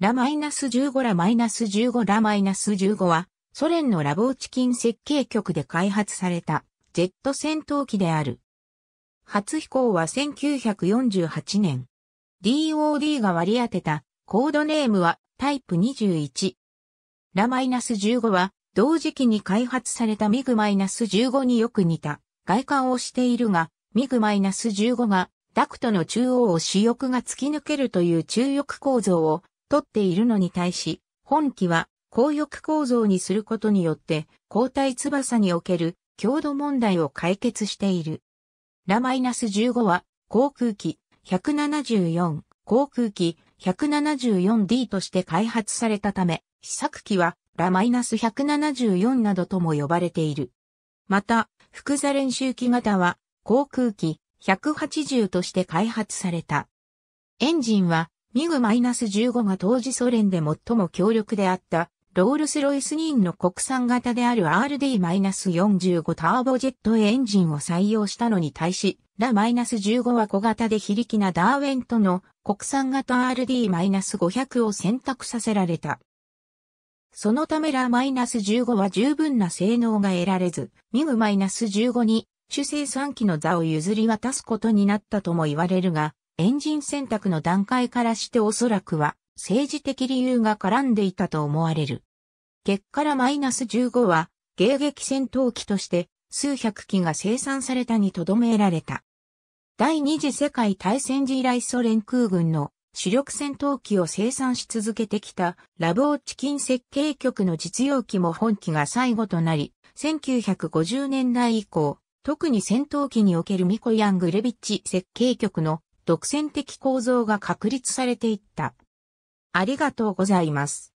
ラマイナス15ラマイナス15ラマイナス15は、ソ連のラボーチキン設計局で開発された、ジェット戦闘機である。初飛行は1948年。DOD が割り当てた、コードネームは、タイプ21。ラマイナス15は、同時期に開発されたミグマイナス15によく似た、外観をしているが、ミグマイナス15が、ダクトの中央を主翼が突き抜けるという中翼構造を取っているのに対し、本機は高翼構造にすることによって、後退翼における強度問題を解決している。ラマイナス -15 は、航空機174、航空機 174D として開発されたため、試作機はラマイナス -174 などとも呼ばれている。また、複座練習機型は航空機180として開発された。エンジンはミグ -15 が当時ソ連で最も強力であった、ロールスロイス人の国産型である RD-45 ターボジェットエンジンを採用したのに対し、ラ -15 は小型で非力なダーウェントの国産型 RD-500 を選択させられた。そのためラ -15 は十分な性能が得られず、ミグ -15 に主生産機の座を譲り渡すことになったとも言われるが、エンジン選択の段階からしておそらくは政治的理由が絡んでいたと思われる。結からマイナス15は迎撃戦闘機として数百機が生産されたにとどめられた。第二次世界大戦時以来ソ連空軍の主力戦闘機を生産し続けてきたラボーチキン設計局の実用機も本機が最後となり、1950年代以降、特に戦闘機におけるミコヤン・グレビッチ設計局の独占的構造が確立されていった。ありがとうございます。